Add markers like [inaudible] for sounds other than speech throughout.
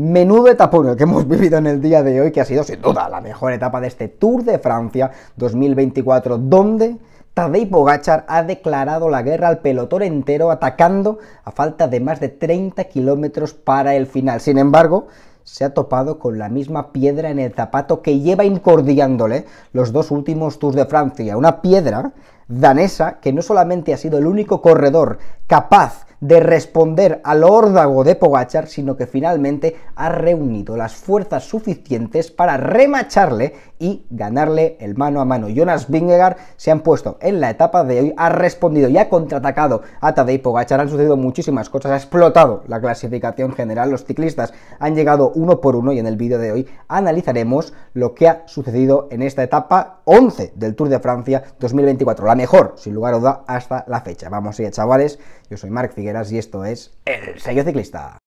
Menudo etapón el que hemos [laughs] vivido en el día de hoy, que ha sido sin duda la mejor etapa de este Tour de Francia 2024, donde Tadej Bogachar ha declarado la guerra al pelotón entero, atacando a falta de más de 30 kilómetros para el final. Sin embargo, se ha topado con la misma piedra en el zapato que lleva incordiándole los dos últimos Tours de Francia. Una piedra danesa que no solamente ha sido el único corredor capaz de responder al órdago de Pogachar, sino que finalmente ha reunido las fuerzas suficientes para remacharle y ganarle el mano a mano. Jonas Vingegaard se han puesto en la etapa de hoy, ha respondido y ha contraatacado a Tadej Pogachar, han sucedido muchísimas cosas, ha explotado la clasificación general, los ciclistas han llegado uno por uno y en el vídeo de hoy analizaremos lo que ha sucedido en esta etapa 11 del Tour de Francia 2024, la mejor, sin lugar a duda, hasta la fecha. Vamos a ir chavales, yo soy Marc Figueroa y esto es El Sello Ciclista.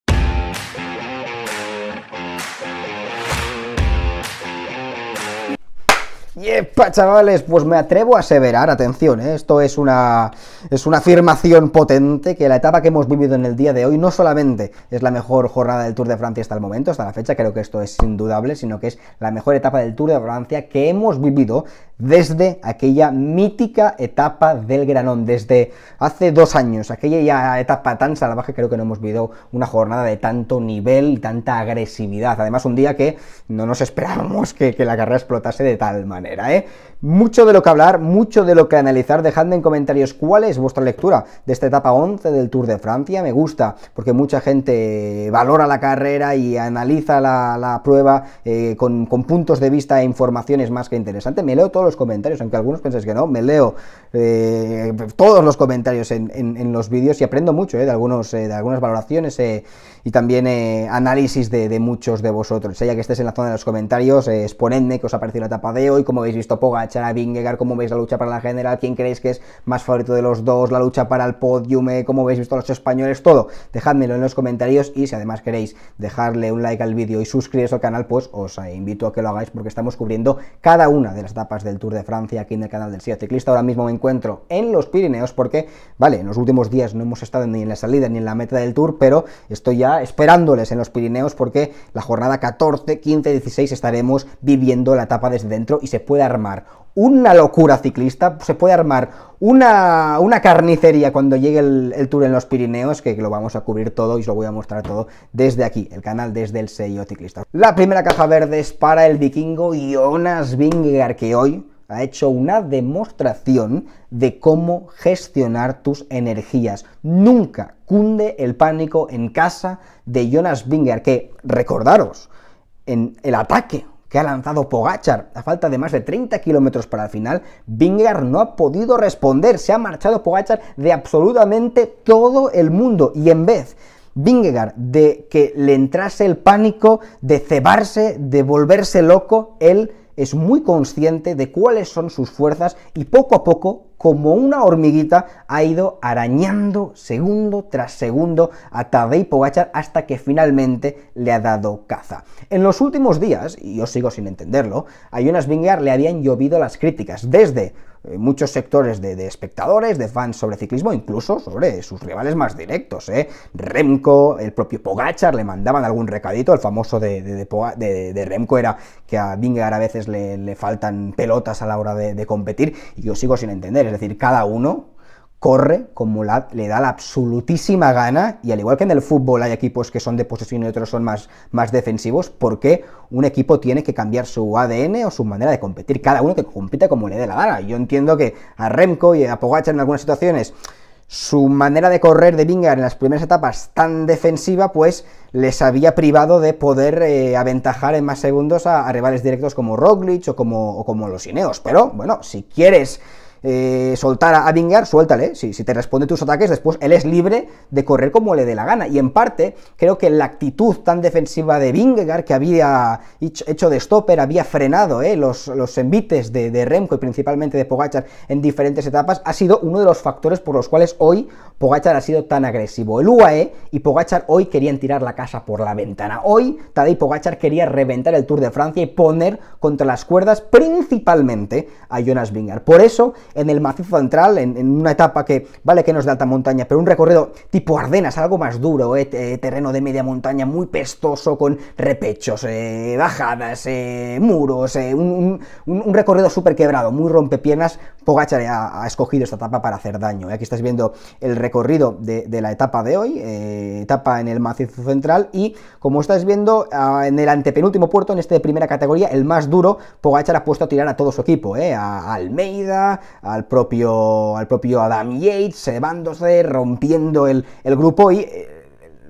Yepa, chavales, pues me atrevo a aseverar, atención, ¿eh? esto es una, es una afirmación potente que la etapa que hemos vivido en el día de hoy no solamente es la mejor jornada del Tour de Francia hasta el momento, hasta la fecha, creo que esto es indudable, sino que es la mejor etapa del Tour de Francia que hemos vivido desde aquella mítica etapa del Granón, desde hace dos años, aquella etapa tan salvaje, creo que no hemos vivido una jornada de tanto nivel y tanta agresividad, además un día que no nos esperábamos que, que la carrera explotase de tal manera era, ¿eh? Mucho de lo que hablar, mucho de lo que analizar. Dejadme en comentarios cuál es vuestra lectura de esta etapa 11 del Tour de Francia. Me gusta porque mucha gente valora la carrera y analiza la, prueba eh, con, puntos de vista e informaciones más que interesantes. Me leo todos los comentarios, aunque algunos penséis que no. Me leo eh, todos los comentarios en, los vídeos y aprendo mucho eh, de, algunos, de algunas valoraciones y también análisis de, muchos de vosotros. Ya que estés en la zona de los comentarios, exponedme qué os ha parecido la etapa de hoy, como habéis visto Poga a Vingegaard, cómo veis la lucha para la general, quién creéis que es más favorito de los dos, la lucha para el podium, eh, cómo veis visto a los españoles, todo. Dejadmelo en los comentarios y si además queréis dejarle un like al vídeo y suscribiros al canal, pues os invito a que lo hagáis porque estamos cubriendo cada una de las etapas del Tour de Francia aquí en el canal del Sido Ciclista. Ahora mismo me encuentro en los Pirineos porque, vale, en los últimos días no hemos estado ni en la salida ni en la meta del Tour, pero estoy ya esperándoles en los Pirineos porque la jornada 14, 15, 16 estaremos viviendo la etapa desde dentro y se puede armar una locura ciclista, se puede armar una, carnicería cuando llegue el, tour en los Pirineos, que lo vamos a cubrir todo y os lo voy a mostrar todo desde aquí, el canal desde el sello ciclista. La primera caja verde es para el vikingo Jonas Vingegaard, que hoy ha hecho una demostración de cómo gestionar tus energías. Nunca cunde el pánico en casa de Jonas Vingegaard, que, recordaros, en el ataque que ha lanzado Pogachar. A falta de más de 30 kilómetros para el final, Vingegaard no ha podido responder. Se ha marchado Pogachar de absolutamente todo el mundo y en vez Vingegaard de que le entrase el pánico, de cebarse, de volverse loco, él es muy consciente de cuáles son sus fuerzas y poco a poco, como una hormiguita, ha ido arañando segundo tras segundo a Tadej Pogachar hasta que finalmente le ha dado caza. En los últimos días, y yo sigo sin entenderlo, a Jonas Vingegaard le habían llovido las críticas desde eh, muchos sectores de, espectadores, de fans sobre ciclismo, incluso sobre sus rivales más directos. ¿eh? Remco, el propio Pogachar, le mandaban algún recadito. El famoso de, de, Remco era que a Bingar a veces le, faltan pelotas a la hora de, de competir. Y yo sigo sin entender. Es decir, cada uno corre como le da la absolutísima gana, y al igual que en el fútbol hay equipos que son de posesión y otros son más, más defensivos, porque un equipo tiene que cambiar su ADN o su manera de competir, cada uno que compite como le dé la gana. Yo entiendo que a Remco y a Pogacar en algunas situaciones su manera de correr de Vingar en las primeras etapas tan defensiva, pues les había privado de poder eh, aventajar en más segundos a, rivales directos como Roglic o como, o como los Ineos. Pero bueno, si quieres eh, soltar a, Vingegaard suéltale. Si, te responde tus ataques, después él es libre de correr como le dé la gana. Y en parte, creo que la actitud tan defensiva de Vingegaard, que había hecho de stopper, había frenado eh, los, envites de, Remco y principalmente de Pogachar en diferentes etapas, ha sido uno de los factores por los cuales hoy Pogachar ha sido tan agresivo. El UAE y Pogachar hoy querían tirar la casa por la ventana. Hoy Tadej Pogachar quería reventar el Tour de Francia y poner contra las cuerdas principalmente a Jonas Vingegaard. Por eso en el macizo central, en, una etapa que vale que no es de alta montaña, pero un recorrido tipo Ardenas, algo más duro, eh, terreno de media montaña muy pestoso, con repechos, eh, bajadas, eh, muros, un, un, recorrido súper quebrado, muy rompepiernas Pogachar ha, escogido esta etapa para hacer daño. Aquí estáis viendo el recorrido de, la etapa de hoy, eh, etapa en el macizo central, y como estáis viendo, ah, en el antepenúltimo puerto, en este de primera categoría, el más duro, Pogachar ha puesto a tirar a todo su equipo, eh, a, Almeida, al propio, al propio Adam Yates, cebándose, rompiendo el, grupo y... Eh,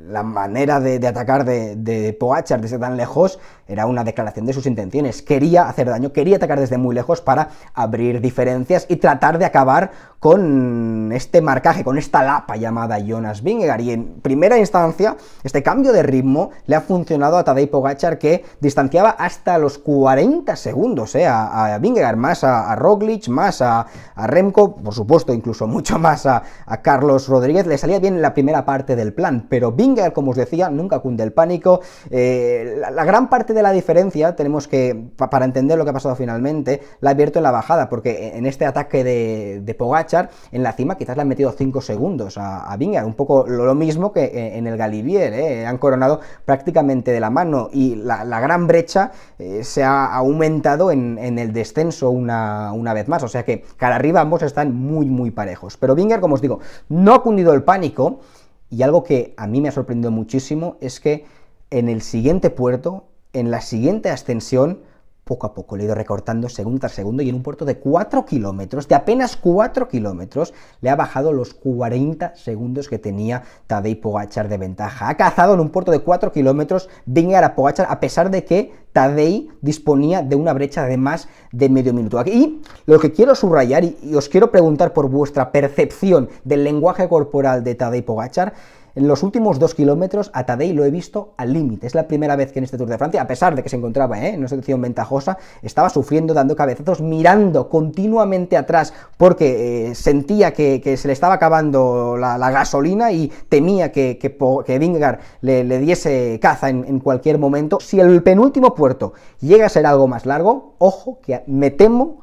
la manera de, atacar de, de desde tan lejos era una declaración de sus intenciones. Quería hacer daño, quería atacar desde muy lejos para abrir diferencias y tratar de acabar con este marcaje, con esta lapa llamada Jonas Vingegaard. Y en primera instancia, este cambio de ritmo le ha funcionado a Tadej Pogacar, que distanciaba hasta los 40 segundos eh, a, a, Vingegaard, más a, Roglic, más a, Remco, por supuesto, incluso mucho más a, Carlos Rodríguez. Le salía bien la primera parte del plan, pero Vingegaard, como os decía, nunca cunde el pánico. Eh, la gran parte de la diferencia tenemos que, para entender lo que ha pasado finalmente, la ha abierto en la bajada, porque en este ataque de, de Pogachar, en la cima quizás le han metido 5 segundos a, a un poco lo, mismo que eh, en el Galivier eh, han coronado prácticamente de la mano y la, gran brecha eh, se ha aumentado en, el descenso una, vez más, o sea que cara arriba ambos están muy muy parejos, pero Vingar, como os digo, no ha cundido el pánico y algo que a mí me ha sorprendido muchísimo es que en el siguiente puerto en la siguiente ascensión, poco a poco le he ido recortando segundo tras segundo y en un puerto de 4 kilómetros, de apenas 4 kilómetros, le ha bajado los 40 segundos que tenía Tadej Pogachar de ventaja. Ha cazado en un puerto de 4 kilómetros Vingar a Pogachar a pesar de que Tadei disponía de una brecha de más de medio minuto. Y lo que quiero subrayar y, os quiero preguntar por vuestra percepción del lenguaje corporal de Tadej Pogachar en los últimos dos kilómetros a Tadei lo he visto al límite. Es la primera vez que en este Tour de Francia, a pesar de que se encontraba ¿eh? en una situación ventajosa, estaba sufriendo, dando cabezazos, mirando continuamente atrás porque eh, sentía que, se le estaba acabando la, gasolina y temía que, que, le, diese caza en, cualquier momento. Si el penúltimo puerto llega a ser algo más largo, ojo, que me temo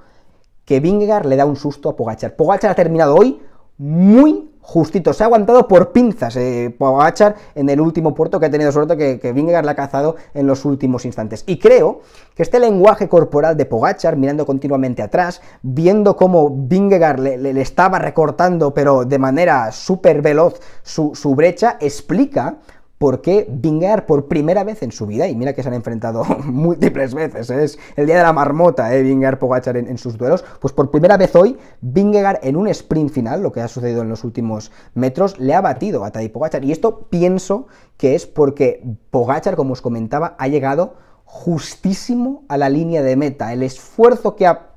que Vingar le da un susto a Pogachar. Pogachar ha terminado hoy muy justito. Se ha aguantado por pinzas eh, Pogachar, en el último puerto que ha tenido suerte que, que Vingegaard la ha cazado en los últimos instantes. Y creo que este lenguaje corporal de Pogachar, mirando continuamente atrás, viendo cómo Vingegaard le, estaba recortando, pero de manera súper veloz, su, su brecha, explica porque qué por primera vez en su vida, y mira que se han enfrentado [laughs] múltiples veces, ¿eh? es el día de la marmota, ¿eh? Pogachar en, sus duelos, pues por primera vez hoy, Vingegaard en un sprint final, lo que ha sucedido en los últimos metros, le ha batido a Tadej Pogachar, y esto pienso que es porque Pogachar, como os comentaba, ha llegado justísimo a la línea de meta, el esfuerzo que ha,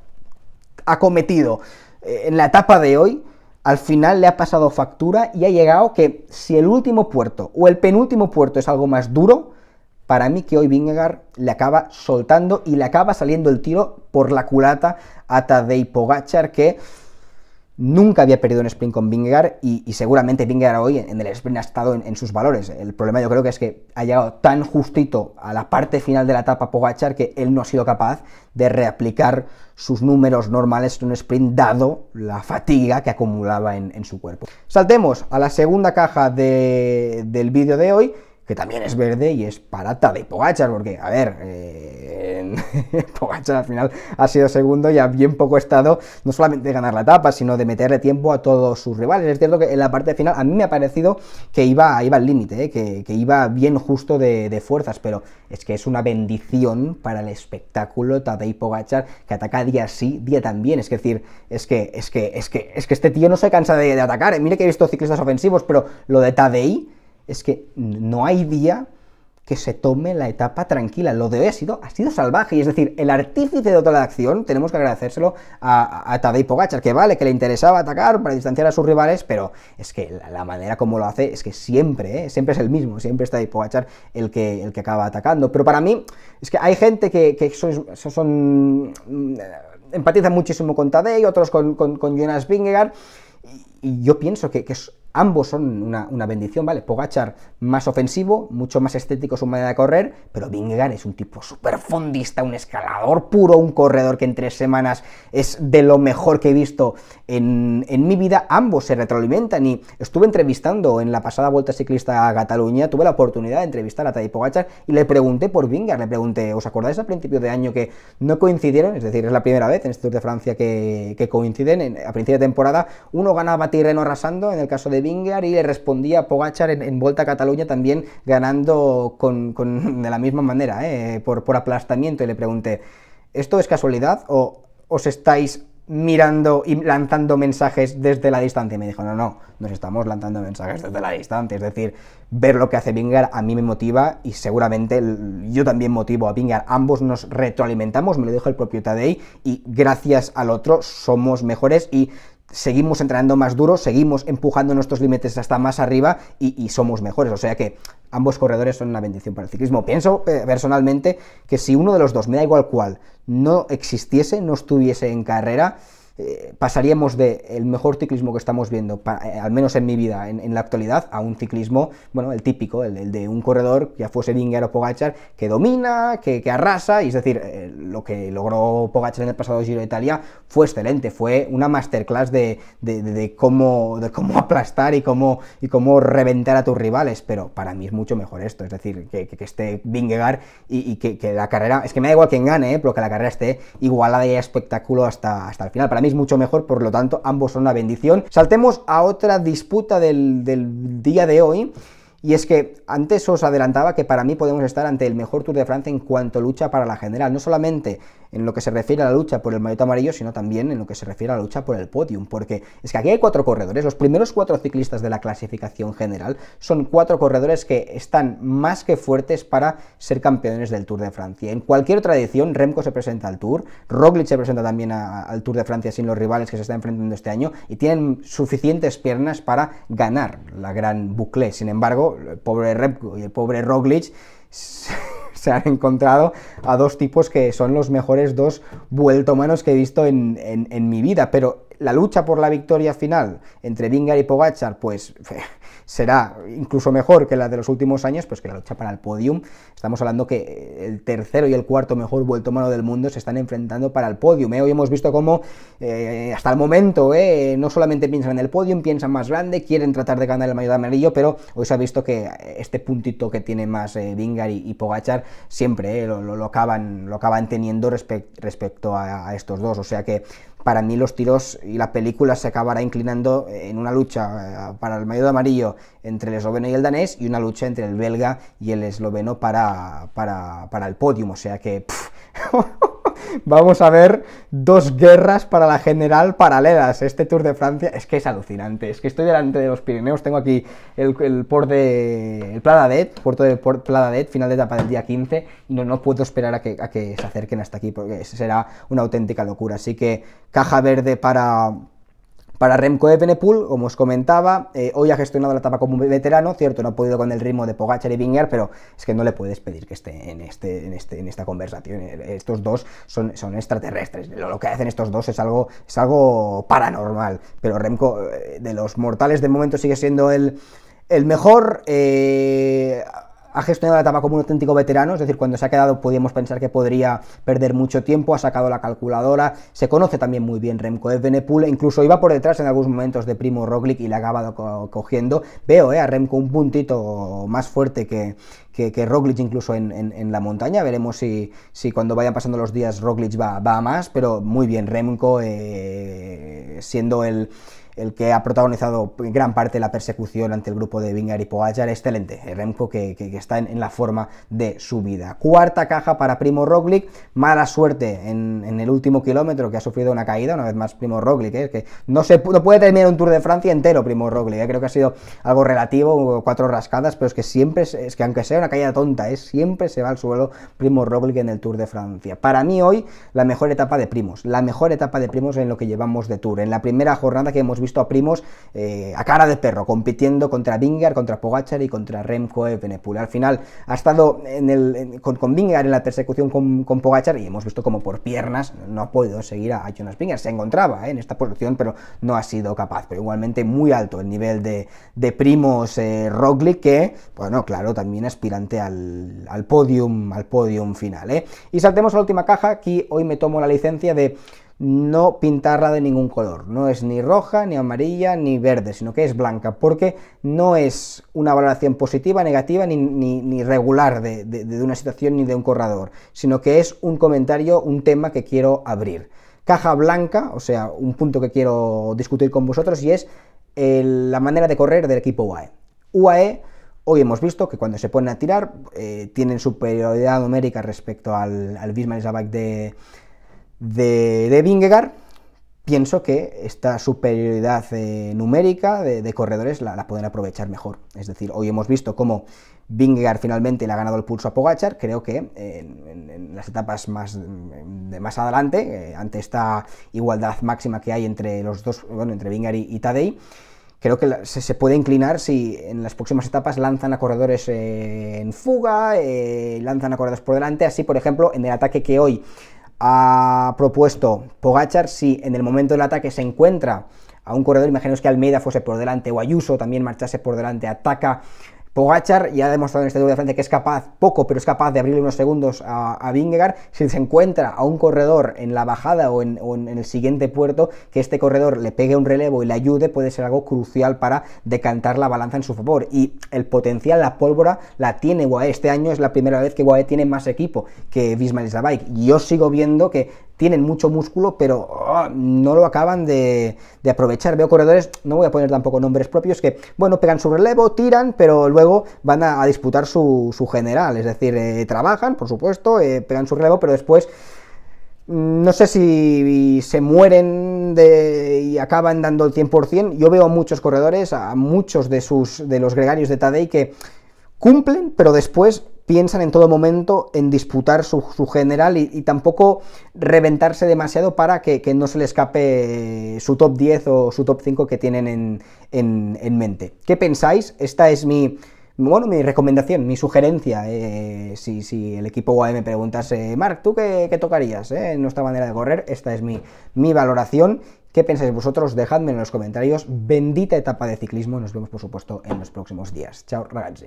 ha cometido eh, en la etapa de hoy al final le ha pasado factura y ha llegado que si el último puerto o el penúltimo puerto es algo más duro, para mí que hoy Vingegaard le acaba soltando y le acaba saliendo el tiro por la culata a Tadej Pogachar que Nunca había perdido un sprint con Vingegaard y, seguramente Vingegaard hoy en, el sprint ha estado en, sus valores. El problema yo creo que es que ha llegado tan justito a la parte final de la etapa Pogachar que él no ha sido capaz de reaplicar sus números normales en un sprint dado la fatiga que acumulaba en, su cuerpo. Saltemos a la segunda caja del vídeo de hoy que también es verde y es para de Pogachar, porque, a ver, eh, [laughs] Pogachar al final ha sido segundo y ha bien poco estado, no solamente de ganar la etapa, sino de meterle tiempo a todos sus rivales. Es cierto que en la parte final a mí me ha parecido que iba, iba al límite, eh, que, iba bien justo de, fuerzas, pero es que es una bendición para el espectáculo Tadej Pogachar, que ataca día sí, día también. Es decir, es que, es que, es que, es que este tío no se cansa de, atacar. Mire que he visto ciclistas ofensivos, pero lo de Tadei es que no hay día que se tome la etapa tranquila. Lo de hoy ha sido, ha sido salvaje. Y es decir, el artífice de toda la acción, tenemos que agradecérselo a, a, Pogachar, Tadej que vale, que le interesaba atacar para distanciar a sus rivales, pero es que la, manera como lo hace es que siempre, ¿eh? siempre es el mismo, siempre es Tadej Pogachar el que, el que acaba atacando. Pero para mí, es que hay gente que, que son... son mm, muchísimo con Tadej, otros con, con, Jonas Vingegaard, y, yo pienso que, que es Ambos son una, bendición, ¿vale? Pogachar más ofensivo, mucho más estético su manera de correr, pero Vingegaard es un tipo súper fondista, un escalador puro, un corredor que en tres semanas es de lo mejor que he visto en, mi vida. Ambos se retroalimentan y estuve entrevistando en la pasada Vuelta Ciclista a Cataluña, tuve la oportunidad de entrevistar a Tadej Pogachar y le pregunté por Vingegaard, le pregunté, ¿os acordáis al principio de año que no coincidieron? Es decir, es la primera vez en este Tour de Francia que, coinciden, a principio de temporada uno ganaba Tirreno arrasando, en el caso de Vingegaard y le respondía a Pogachar en, Vuelta a Cataluña también ganando [laughs] de la misma manera, ¿eh? por, aplastamiento. Y le pregunté, ¿esto es casualidad o os estáis mirando y lanzando mensajes desde la distancia? Y me dijo, no, no, nos estamos lanzando mensajes desde la distancia. Es decir, ver lo que hace Vingegaard a mí me motiva y seguramente yo también motivo a Vingegaard. Ambos nos retroalimentamos, me lo dijo el propio Tadei, y gracias al otro somos mejores y seguimos entrenando más duro, seguimos empujando nuestros límites hasta más arriba y, somos mejores. O sea que ambos corredores son una bendición para el ciclismo. Pienso eh, personalmente que si uno de los dos, me da igual cual, no existiese, no estuviese en carrera, eh, pasaríamos de el mejor ciclismo que estamos viendo, eh, al menos en mi vida, en, la actualidad, a un ciclismo, bueno, el típico, el, de un corredor, ya fuese Vingar o Pogachar, que domina, que, arrasa, y es decir, eh, lo que logró Pogachar en el pasado Giro de Italia fue excelente, fue una masterclass de, cómo, de cómo aplastar y cómo, y cómo reventar a tus rivales, pero para mí es mucho mejor esto, es decir, que, esté Vingegaard y, que, la carrera, es que me da igual quien gane, pero que la carrera esté igualada y espectáculo hasta, hasta el final. Para mucho mejor, por lo tanto, ambos son una bendición. Saltemos a otra disputa del, del día de hoy. Y es que antes os adelantaba que para mí podemos estar ante el mejor Tour de Francia en cuanto lucha para la general. No solamente en lo que se refiere a la lucha por el maillot amarillo, sino también en lo que se refiere a la lucha por el podium, porque es que aquí hay cuatro corredores, los primeros cuatro ciclistas de la clasificación general son cuatro corredores que están más que fuertes para ser campeones del Tour de Francia. En cualquier otra edición, Remco se presenta al Tour, Roglic se presenta también al Tour de Francia sin los rivales que se están enfrentando este año y tienen suficientes piernas para ganar la gran bucle. Sin embargo, el pobre Remco y el pobre Roglic se han encontrado a dos tipos que son los mejores dos manos que he visto en, en mi vida, pero la lucha por la victoria final entre Vingar y Pogachar, pues [laughs] será incluso mejor que la de los últimos años, pues que la lucha para el podium. Estamos hablando que el tercero y el cuarto mejor vuelto mano del mundo se están enfrentando para el podium. ¿eh? Hoy hemos visto cómo eh, hasta el momento ¿eh? no solamente piensan en el podium, piensan más grande, quieren tratar de ganar el mayor amarillo, pero hoy se ha visto que este puntito que tiene más Vingar y, Pogachar siempre lo, acaban, teniendo respecto a, a estos dos. O sea que para mí los tiros y la película se acabará inclinando en una lucha eh, para el mayo de amarillo entre el esloveno y el danés y una lucha entre el belga y el esloveno para, para, para el podium. O sea que... [laughs] vamos a ver dos guerras para la general paralelas. Este Tour de Francia es que es alucinante. Es que estoy delante de los Pirineos. Tengo aquí el, port de. El puerto de port final de etapa del día 15. no, no puedo esperar a que se acerquen hasta aquí porque será una auténtica locura. Así que caja verde para para Remco Evenepoel, como os comentaba, eh, hoy ha gestionado la etapa como veterano, cierto, no ha podido con el ritmo de Pogacar y Vingier, pero es que no le puedes pedir que esté en, este, este, en esta conversación. Eh, estos dos son, son extraterrestres, lo, que hacen estos dos es algo, es algo paranormal, pero Remco, eh, de los mortales de momento sigue siendo el, el mejor. Eh, ha gestionado la etapa como un auténtico veterano, es decir, cuando se ha quedado podíamos pensar que podría perder mucho tiempo, ha sacado la calculadora, se conoce también muy bien Remco de Benepool, incluso iba por detrás en algunos momentos de Primo Roglic y le ha acabado cogiendo. Veo eh, a Remco un puntito más fuerte que, que, Roglic incluso en, la montaña, veremos si, si, cuando vayan pasando los días Roglic va, va a más, pero muy bien Remco eh, siendo el el que ha protagonizado gran parte de la persecución ante el grupo de Vingar y Poajar, excelente, Remco que, que, está en, la forma de su vida. Cuarta caja para Primo Roglic, mala suerte en, el último kilómetro que ha sufrido una caída, una vez más Primo Roglic, ¿eh? que no, se, puede terminar un Tour de Francia entero Primo Roglic, ya ¿eh? creo que ha sido algo relativo, cuatro rascadas, pero es que siempre, es, que aunque sea una caída tonta, ¿eh? siempre se va al suelo Primo Roglic en el Tour de Francia. Para mí hoy la mejor etapa de Primos, la mejor etapa de Primos en lo que llevamos de Tour, en la primera jornada que hemos visto visto a primos eh, a cara de perro, compitiendo contra Vingar, contra Pogachar y contra Remco Evenepoel. Al final ha estado con, con en la persecución con, Pogachar y hemos visto como por piernas no ha podido seguir a, Jonas Vingar. Se encontraba eh, en esta posición, pero no ha sido capaz. Pero igualmente muy alto el nivel de, de primos eh, que, bueno, claro, también aspirante al, al podium, al podium final. Eh. Y saltemos a la última caja. Aquí hoy me tomo la licencia de no pintarla de ningún color. No es ni roja, ni amarilla, ni verde, sino que es blanca, porque no es una valoración positiva, negativa, ni, regular de, una situación ni de un corredor, sino que es un comentario, un tema que quiero abrir. Caja blanca, o sea, un punto que quiero discutir con vosotros y es la manera de correr del equipo UAE. UAE Hoy hemos visto que cuando se ponen a tirar eh, tienen superioridad numérica respecto al, al Bismarck de, de, de Vingegaard, pienso que esta superioridad eh, numérica de, corredores la, pueden aprovechar mejor. Es decir, hoy hemos visto cómo Vingegaard finalmente le ha ganado el pulso a Pogachar. Creo que en, las etapas más, de más adelante, eh, ante esta igualdad máxima que hay entre los dos, bueno, entre Vingegaard y, Tadei, creo que se, se, puede inclinar si en las próximas etapas lanzan a corredores eh, en fuga, lanzan a corredores por delante. Así, por ejemplo, en el ataque que hoy ha propuesto Pogachar si en el momento del ataque se encuentra a un corredor, Imaginemos que Almeida fuese por delante o Ayuso también marchase por delante, ataca Pogachar ya ha demostrado en este duelo de frente que es capaz, poco, pero es capaz de abrirle unos segundos a, a Si se encuentra a un corredor en la bajada o en, el siguiente puerto, que este corredor le pegue un relevo y le ayude, puede ser algo crucial para decantar la balanza en su favor. Y el potencial, la pólvora, la tiene UAE. Este año es la primera vez que UAE tiene más equipo que Bismarck y Yo sigo viendo que tienen mucho músculo, pero ah, no lo acaban de, aprovechar. Veo corredores, no voy a poner tampoco nombres propios, que, bueno, pegan su relevo, tiran, pero luego van a, disputar su, general. Es decir, eh, trabajan, por supuesto, eh, pegan su relevo, pero después mm, no sé si se mueren y acaban dando el 100%. Yo veo a muchos corredores, a muchos de, sus, de los gregarios de Tadei que cumplen, pero después piensan en todo momento en disputar su, general y, tampoco reventarse demasiado para que, no se le escape su top 10 o su top 5 que tienen en mente. ¿Qué pensáis? Esta es mi bueno, mi recomendación, mi sugerencia, eh, si, el equipo UAE me preguntase, Marc, ¿tú qué, tocarías eh, en nuestra manera de correr? Esta es mi, mi valoración. ¿Qué pensáis vosotros? Dejadme en los comentarios. Bendita etapa de ciclismo. Nos vemos, por supuesto, en los próximos días. Chao, ragazzi.